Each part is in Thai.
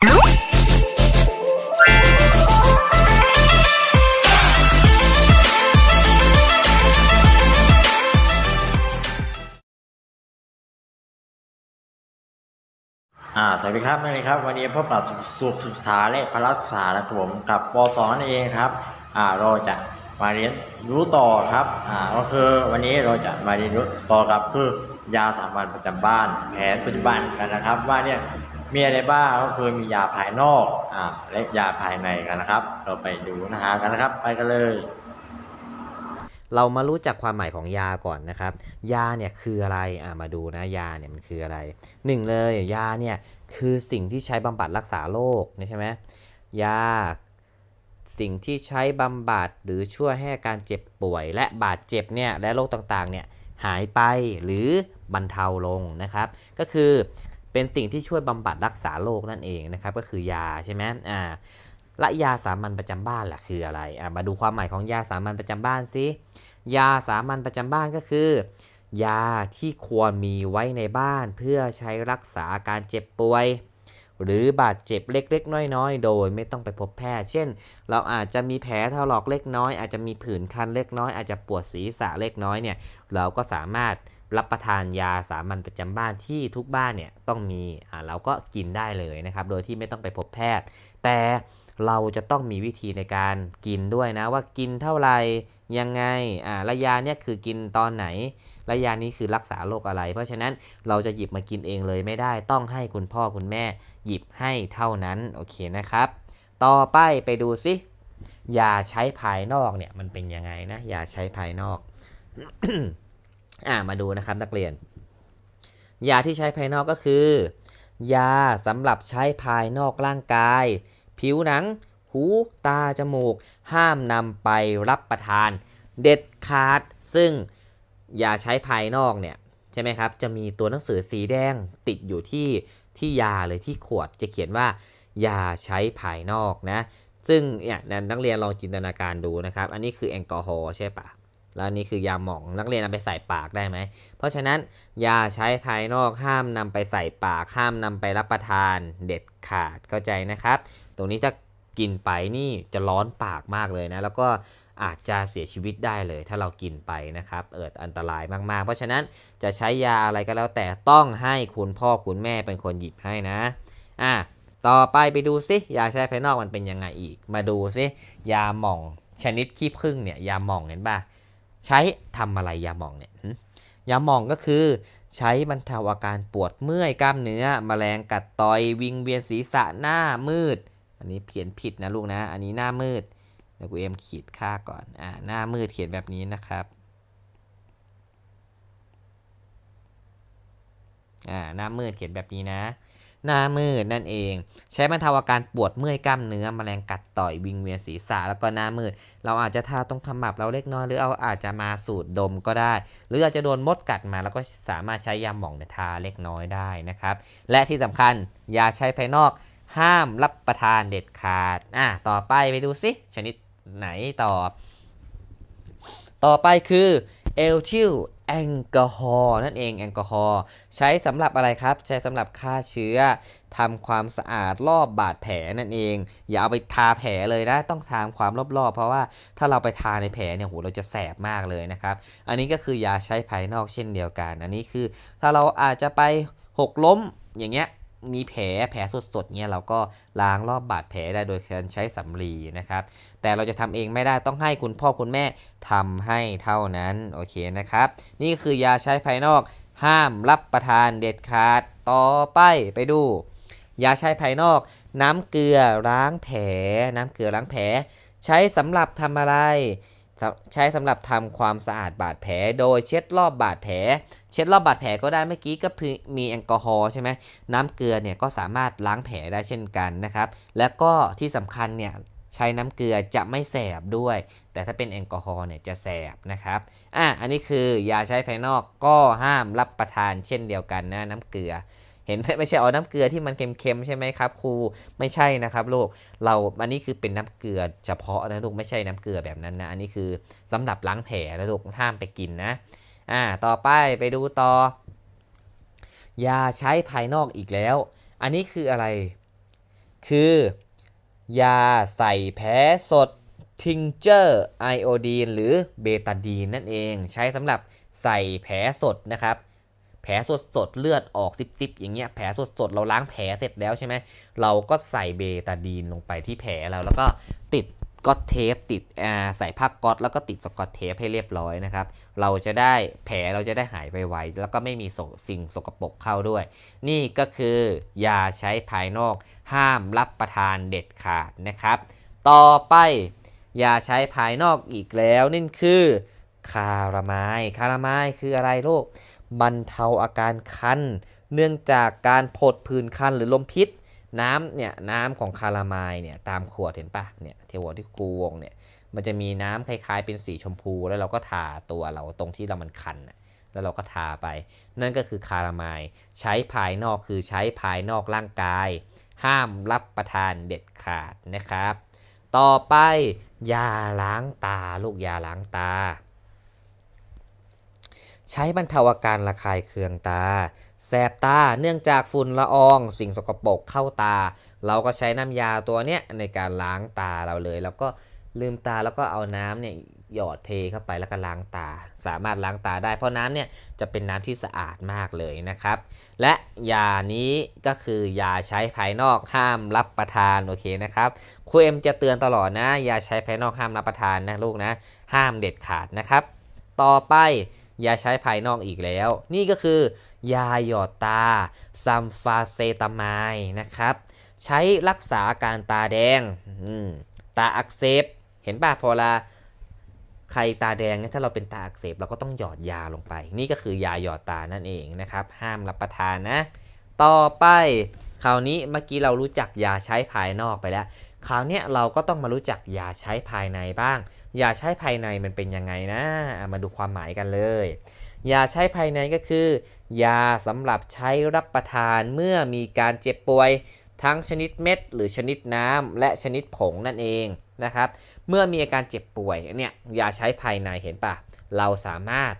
่าสวัสดีครับนี่ครับ วันนี้พบกับสุขสสกสาและพละศึกษาและผมกับปสนั่นเองครับ อ่าเราจะมาเรียนรู้ต่อครับอ่าก็คือวันนี้เราจะมาเรียนรู้ต่อกับคือยาสามัญประจำบ้านแผนปัจจุบันกันนะครับ ว่าเนี่ยมีอะไรบ้างก็คือมียาภายนอกอ่าและยาภายในกันนะครับ เราไปดูนะฮะกันนะครับ ไปกันเลย เรามารู้จักความหมายของยาก่อนนะครับ ยาเนี่ยคืออะไรอ่ามาดูนะยาเนี่ยมันคืออะไรหนึ่งเลยยาเนี่ยคือสิ่งที่ใช้บำบัดรักษาโรคใช่ไหมยาสิ่งที่ใช้บำบัดหรือช่วยให้การเจ็บป่วย และบาดเจ็บเนี่ย และโรคต่างๆ เนี่ยหายไปหรือบรรเทาลงนะครับ ก็คือเป็นสิ่งที่ช่วยบำบัดรักษาโรคนั่นเองนะครับ ก็คือยาใช่ไหมอ่าและยาสามัญประจำบ้านแหละคืออะไรอ่ามาดูความหมายของยาสามัญประจำบ้านสิยาสามัญประจำบ้านก็คือ ยาที่ควรมีไว้ในบ้านเพื่อใช้รักษาการเจ็บป่วย หรือบาดเจ็บเล็กๆน้อย ๆ โดย ไม่ต้องไปพบแพทย์เช่น เราอาจจะมีแผลถลอกเล็กน้อยอาจจะมีผื่นคันเล็กน้อย อาจจะปวดศีรษะเล็กน้อยเนี่ย เราก็สามารถรับประทานยาสามัญประจำบ้านที่ทุกบ้านเนี่ยต้องมีอ่าเราก็กินได้เลยนะครับ โดยที่ไม่ต้องไปพบแพทย์ แต่เราจะต้องมีวิธีในการกินด้วยนะ ว่ากินเท่าไหร่ยังไงอ่าระยะเนี่ยคือกินตอนไหนระยะนี้คือรักษาโรคอะไร เพราะฉะนั้นเราจะหยิบมากินเองเลย ไม่ได้ต้องให้คุณพ่อคุณแม่หยิบให้เท่านั้นโอเคนะครับ ต่อไป ไปดูซิยาใช้ภายนอกเนี่ยมันเป็นยังไงนะยาใช้ภายนอกอ่ามาดูนะครับนักเรียน ยาที่ใช้ภายนอกก็คือ ยาสำหรับใช้ภายนอกร่างกาย ผิวหนัง หูตาจมูกห้ามนำไปรับประทานเด็ดขาดซึ่งยาใช้ภายนอกเนี่ย ใช่ไหมครับจะมีตัวหนังสือสีแดงติดอยู่ที่ที่ยาเลยที่ขวดจะเขียนว่า ยาใช้ภายนอกนะซึ่งเนี่ยนักเรียนลองจินตนาการดูนะครับ อันนี้คือแอลกอฮอล์ใช่ปะแล้วนี่คือยาหมองนักเรียนนำไปใส่ปากได้ไหม เพราะฉะนั้นยาใช้ภายนอกห้ามนำไปใส่ปากห้ามนำไปรับประทานเด็ดขาดเข้าใจนะครับ ตรงนี้ถ้ากินไปนี่จะร้อนปากมากเลยนะแล้วก็อาจจะเสียชีวิตได้เลย ถ้าเรากินไปนะครับเอิดอันตรายมาก ๆ เพราะฉะนั้นจะใช้ยาอะไรก็แล้วแต่ต้องให้คุณพ่อคุณแม่เป็นคนหยิบให้นะอ่ะต่อไปไปดูซิ ยาใช้ภายนอกมันเป็นยังไงอีก มาดูซิยาหม่องชนิดขี้ผึ้งเนี่ย ยาหม่องเห็นป่ะใช้ทำอะไรยาหมองเนี่ย ยาหมองก็คือ ใช้บรรเทาอาการปวดเมื่อยกล้ามเนื้อมแมลงกัดต่อยวิงเวียนศีรษะหน้ามืด อันนี้เขียนผิดนะลูกนะ อันนี้หน้ามืดเดี๋ยวกูเอ็มขีดค่าก่อน อ่า หน้ามืดเขียนแบบนี้นะครับอ่าหน้ามืดเขียนแบบนี้นะหน้ามืดนั่นเอง ใช้บรรเทาอาการปวดเมื่อยกล้ามเนื้อมแมลงกัดต่อยวิงเวียนศีรษะแล้วก็หน้ามืด เราอาจจะทาตรงขมับเราเล็กน้อยหรือเอาอาจจะมาสูดดมก็ได้ หรืออาจจะโดนมดกัดมาแล้วก็สามารถใช้ยาหม่องทาเล็กน้อยได้นะครับ และที่สำคัญยาใช้ภายนอก ห้ามรับประทานเด็ดขาดอ่ะต่อไปไปดูซิชนิดไหนต่อต่อไปคือเอลทิลแอลกอฮอล์นั่นเองแอลกอฮอล์ใช้สำหรับอะไรครับใช้สำหรับฆ่าเชื้อทำความสะอาดรอบบาดแผลนั่นเอง อย่าเอาไปทาแผลเลยนะต้องทาความรอบๆ เพราะว่า ถ้าเราไปทาในแผลเนี่ยโหเราจะแสบมากเลยนะครับ อันนี้ก็คือยาใช้ภายนอกเช่นเดียวกัน อันนี้คือ ถ้าเราอาจจะไปหกล้มอย่างเงี้ยมีแผลแผลสดๆเนี่ยเราก็ล้างรอบบาดแผลได้โดยการใช้สำลีนะครับ แต่เราจะทำเองไม่ได้ต้องให้คุณพ่อคุณแม่ทำให้เท่านั้นโอเคนะครับ นี่คือยาใช้ภายนอกห้ามรับประทานเด็ดขาดต่อไปไปดูยาใช้ภายนอกน้ำเกลือล้างแผล น้ำเกลือล้างแผล ใช้สำหรับทำอะไรใช้สำหรับทำความสะอาดบาดแผลโดยเช็ดรอบบาดแผล เช็ดรอบบาดแผลก็ได้เมื่อกี้ก็มีแอลกอฮอล์ใช่ไหมน้ำเกลือเนี่ยก็สามารถล้างแผลได้เช่นกันนะครับแล้วก็ที่สำคัญเนี่ยใช้น้ำเกลือจะไม่แสบด้วย แต่ถ้าเป็นแอลกอฮอล์เนี่ยจะแสบนะครับอ่ะอันนี้คือยาใช้ภายนอกก็ห้ามรับประทานเช่นเดียวกันนะ น้ำเกลือเห็นไหมไม่ใช่เอน้ำเกลือที่มันเค็มๆใช่ไหมครับครูไม่ใช่นะครับลูกเราอันนี้คือเป็นน้ำเกลือ เฉพาะนะลูกไม่ใช่น้ำเกลือแบบนั้นนะอันนี้คือสำหรับล้างแผลนะลูกห้ามไปกินนะ อ่าต่อไปไปดูต่อยาใช้ภายนอกอีกแล้ว อันนี้คืออะไรคือ ยาใส่แผลสดทิงเจอร์ไอโอดีนหรือเบตาดีนนั่นเองใช้สำหรับใส่แผลสดนะครับแผลสดสดเลือดออกซิบซิอย่างเงี้ยแผลสดสดเราล้างแผลเสร็จแล้วใช่ไหมเราก็ใส่เบตาดีนลงไปที่แผลเราแล้วก็ติดก็เทปติดใส่ผ้าก๊อตแล้วก็ติดสกอตเทปให้เรียบร้อยนะครับเราจะได้แผลเราจะได้หายไปไวแล้วก็ไม่มีสิ่งสกปรกเข้าด้วย นี่ก็คือยาใช้ภายนอก ห้ามรับประทานเด็ดขาดนะครับ ต่อไปยาใช้ภายนอกอีกแล้วนั่นคือคาราไมคาราไมคืออะไรโรคบรรเทาอาการคันเนื่องจากการผดผื่นคันหรือลมพิษน้ำเนี่ยน้ำของคารามายเนี่ยตามขวดเห็นปะเนี่ยเทวที่ครูวงเนี่ยมันจะมีน้ำคล้ายๆ เป็นสีชมพูแล้วเราก็ทาตัวเราตรงที่เรามันคันแล้วเราก็ทาไปนั่นก็คือคารามายใช้ภายนอกคือใช้ภายนอกร่างกาย ห้ามรับประทานเด็ดขาดนะครับ ต่อไปยาล้างตาลูกยาล้างตาใช้บรรเทาอาการระคายเคืองตา แสบตา เนื่องจากฝุ่นละออง สิ่งสกปรกเข้าตา เราก็ใช้น้ำยาตัวเนี้ยในการล้างตาเราเลย แล้วก็ลืมตาแล้วก็เอาน้ำเนี่ยหยอดเทเข้าไปแล้วก็ล้างตา สามารถล้างตาได้เพราะน้ำเนี่ยจะเป็นน้ำที่สะอาดมากเลยนะครับ และยานี้ก็คือยาใช้ภายนอกห้ามรับประทานโอเคนะครับ ครูเอ็มจะเตือนตลอดนะยาใช้ภายนอกห้ามรับประทานนะลูกนะ ห้ามเด็ดขาดนะครับ ต่อไปยาใช้ภายนอกอีกแล้ว นี่ก็คือ ยาหยอดตาซัมฟาเซตามายนะครับ ใช้รักษาการตาแดงตาอักเสบเห็นป่ะพอละใครตาแดงเนี่ยถ้าเราเป็นตาอักเสบเราก็ต้องหยอดยาลงไป นี่ก็คือยาหยอดตานั่นเองนะครับ ห้ามรับประทานนะ ต่อไปคราวนี้เมื่อกี้เรารู้จักยาใช้ภายนอกไปแล้วคราวนี้เราก็ต้องมารู้จักยาใช้ภายในบ้าง ยาใช้ภายในมันเป็นยังไงนะ มาดูความหมายกันเลย ยาใช้ภายในก็คือ ยาสำหรับใช้รับประทานเมื่อมีการเจ็บป่วยทั้งชนิดเม็ด หรือชนิดน้ำและชนิดผงนั่นเองนะครับ เมื่อมีอาการเจ็บป่วยเนี่ยยาใช้ภายในเห็นปะ เราสามารถ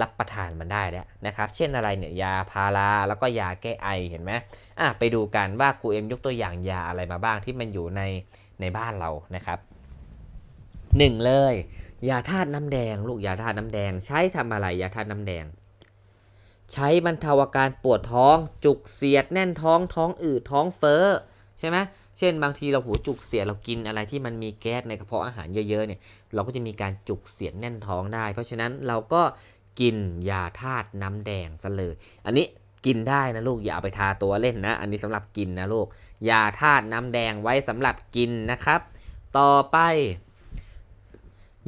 รับประทานมันได้แล้วนะครับ เช่นอะไรเนี่ยยาพารา แล้วก็ยาแก้ไอเห็นไหมอ่ะไปดูกันว่าครูเอ็มยกตัวอย่างยาอะไรมาบ้างที่มันอยู่ในในบ้านเรานะครับ 1 เลยยาธาตุน้ำแดง ลูกยาธาตุน้ำแดง ใช้ทำอะไร ยาธาตุน้ำแดง ใช้บรรเทาอาการปวดท้องจุกเสียดแน่นท้องท้องอืดท้องเฟ้อใช่ไหมเช่นบางทีเราหูจุกเสียดเรากินอะไรที่มันมีแก๊สในกระเพาะอาหารเยอะๆเนี่ยเราก็จะมีการจุกเสียดแน่นท้องได้ เพราะฉะนั้นเราก็กินยาธาตุน้ำแดงซะเลย อันนี้กินได้นะลูกอย่าเอาไปทาตัวเล่นนะ อันนี้สำหรับกินนะลูกยาธาตุน้ำแดงไว้สำหรับกินนะครับ ต่อไป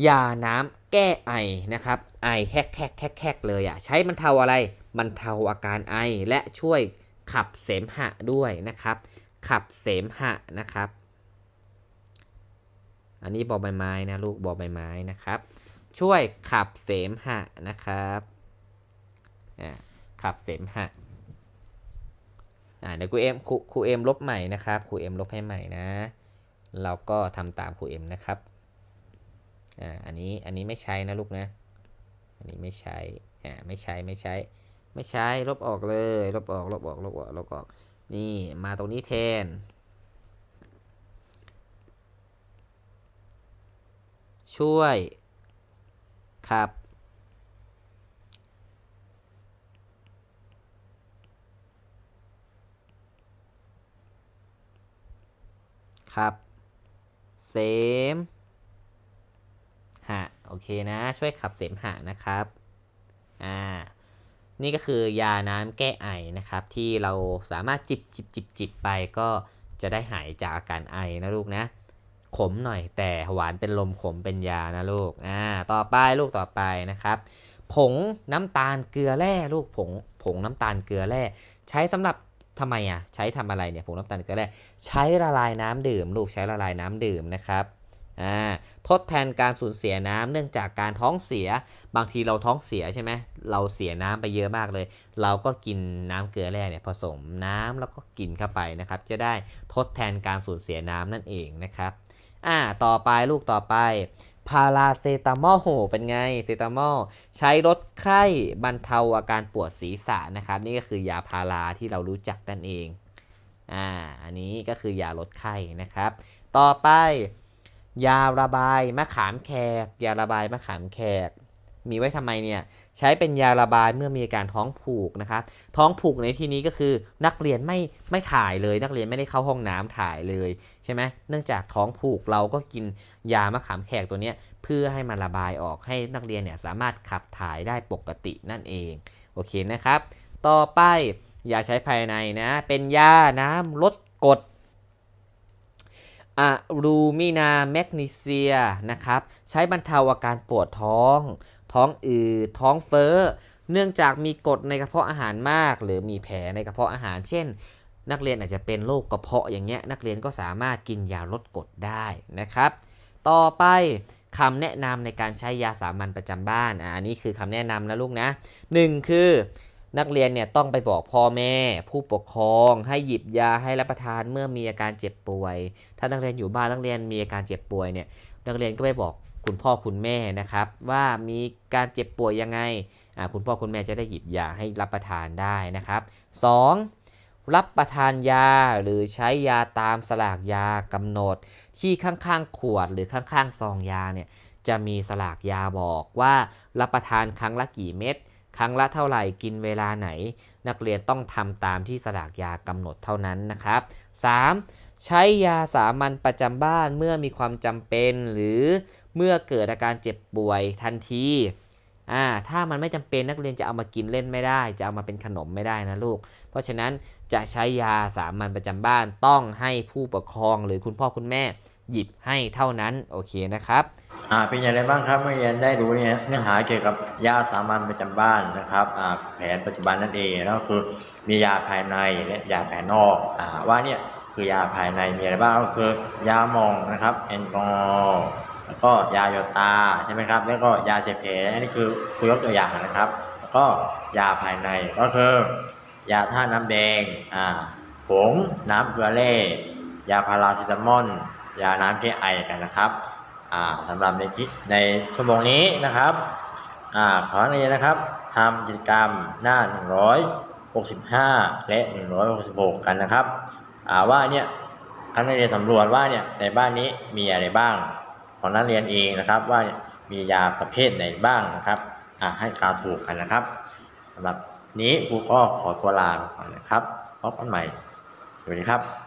ยาน้ำแก้ไอนะครับ ไอแคกแคกแคกแคกเลยอะ่ะใช้มันเทาอะไรมันเทาอาการไอและช่วยขับเสมหะด้วยนะครับ ขับเสมหะนะครับ อันนี้บอกใบไม้นะลูกบอกใบไม้นะครับช่วยขับเสมหะนะครับขับเสมหะเดี๋ยวครูเอ็มครูเอ็มลบใหม่ นะครับครูเอ็มลบให้ใหม่นะ เราก็ทำตามครูเอ็มนะครับอัน นี้ อันนี้ไม่ใช้นะลูกนะ อันนี้ไม่ใช้ไม่ใช้ไม่ใช้ไม่ใช้ลบออกเลย ลบออก ลบออกลบออกลบออก นี่ มาตรงนี้แทน ช่วยครับ ครับเสมหะ โอเค นะ ช่วยขับเสมหะนะครับ อ่า นี่ก็คือยา น้ำแก้ไอ นะครับ ที่เราสามารถ จิบจิบจิบจิบไปก็จะได้หายจาก อาการไอ นะลูก นะขมหน่อยแต่หวานเป็นลมขมเป็นยานะลูก อ่า ต่อไปลูกต่อไปนะครับ ผงน้ำตาลเกลือแร่ลูกผงผงน้ำตาลเกลือแร่ใช้สำหรับทำไมอ่ะใช้ทำอะไรเนี่ยผงน้ำตาลเกลือแร่ใช้ละลายน้ำดื่ม ลูกใช้ละลายน้ำดื่มนะครับ อ่าทดแทนการสูญเสียน้ำเนื่องจากการท้องเสีย บางทีเราท้องเสียใช่ไหมเราเสียน้ำไปเยอะมากเลย เราก็กินน้ำเกลือแร่เนี่ย ผสมน้ำแล้วก็กินเข้าไปนะครับ จะได้ทดแทนการสูญเสียน้ำนั่นเองนะครับอ่า ต่อไปลูกต่อไป พาราเซตามอล โห เป็นไง เซตามอล ใช้ลดไข้บรรเทาอาการปวดศีรษะนะครับ นี่ก็คือยาพาราที่เรารู้จักนั่นเอง อ่า อันนี้ก็คือยาลดไข้นะครับ ต่อไป ยาระบายมะขามแขก ยาระบายมะขามแขกมีไว้ทำไมเนี่ย ใช้เป็นยาระบายเมื่อมีอาการท้องผูกนะครับท้องผูกในที่นี้ก็คือนักเรียนไม่ ไม่ถ่ายเลยนักเรียนไม่ได้เข้าห้องน้ำถ่ายเลยใช่ไหมเนื่องจากท้องผูกเราก็กินยามะขามแขกตัวนี้เพื่อให้มันระบายออกให้นักเรียนเนี่ยสามารถขับถ่ายได้ปกตินั่นเองโอเคนะครับ ต่อไปยาใช้ภายในนะ เป็นยา น้ำลดกรดอะลูมินาแมกนีเซียนะครับ ใช้บรรเทาอาการปวดท้องท้องอืดท้องเฟ้อเนื่องจากมีกรดในกระเพาะอาหารมาก หรือมีแผลในกระเพาะอาหาร เช่นนักเรียนอาจจะเป็นโรคกระเพาะอย่างเงี้ยนักเรียนก็สามารถกินยาลดกรดได้นะครับ ต่อไปคำแนะนำในการใช้ยาสามัญประจำบ้านอันนี้คือคำแนะนำนะลูกนะ1คือนักเรียนเนี่ยต้องไปบอกพ่อแม่ ผู้ปกครอง ให้หยิบยาให้รับประทานเมื่อมีอาการเจ็บป่วย ถ้านักเรียนอยู่บ้านนักเรียนมีอาการเจ็บป่วยเนี่ยนักเรียนก็ไปบอกคุณพ่อคุณแม่นะครับว่ามีการเจ็บป่วยยังไง คุณพ่อคุณแม่จะได้หยิบยาให้รับประทานได้นะครับ 2. รับประทานยาหรือใช้ยาตามสลากยากำหนด ที่ข้างๆขวดหรือข้างๆซองยาเนี่ยจะมีสลากยาบอกว่ารับประทานครั้งละกี่เม็ดครั้งละเท่าไหร่กินเวลาไหน นักเรียนต้องทำตามที่สลากยากำหนดเท่านั้นนะครับ 3. ใช้ยาสามัญประจำบ้านเมื่อมีความจำเป็นหรือเมื่อเกิดอาการเจ็บป่วยทันทีอ่าถ้ามันไม่จำเป็นนักเรียนจะเอามากินเล่นไม่ได้ จะเอามาเป็นขนมไม่ได้นะลูก เพราะฉะนั้นจะใช้ยาสามัญประจำบ้านต้องให้ผู้ปกครองหรือคุณพ่อคุณแม่หยิบให้เท่านั้นโอเคนะครับ อ่าเป็นอย่างไรบ้างครับเมื่อเรียนได้รู้เนี่ยเนื้อหาเกี่ยวกับยาสามัญประจำบ้านนะครับอ่าแผนปัจจุบันนั่นเองแล้วก็คือมียาภายในและยาภายนอกอ่าว่าเนี่ยคือยาภายในมีอะไรบ้างก็คือยาหมองนะครับแอนกอลแล้วก็ยาโยตาใช่ไหมครับแล้วก็ยาเสพติดอันนี้คือคุยกตัวอย่างนะครับ แล้วก็ยาภายในก็คือยาท่าน้ำแดงอ่าผง น้ำเกลือเล่ ยาพาราเซตามอลยาน้ำแก้ไอกันนะครับอ่าสำหรับในในชั่วโมงนี้นะครับอ่าขอเรียนนะครับทำกิจกรรมหน้า 165 และ 166 กันนะครับว่าเนี่ยท่านนักเรียนสำรวจว่าเนี่ยในบ้านนี้มีอะไรบ้าง ของนักเรียนเองนะครับ ว่ามียาประเภทไหนบ้างนะครับ ให้กาถูกกันนะครับสำหรับนี้ครูก็ขอตัวลาไปก่อนนะครับ พบกันใหม่ สวัสดีครับ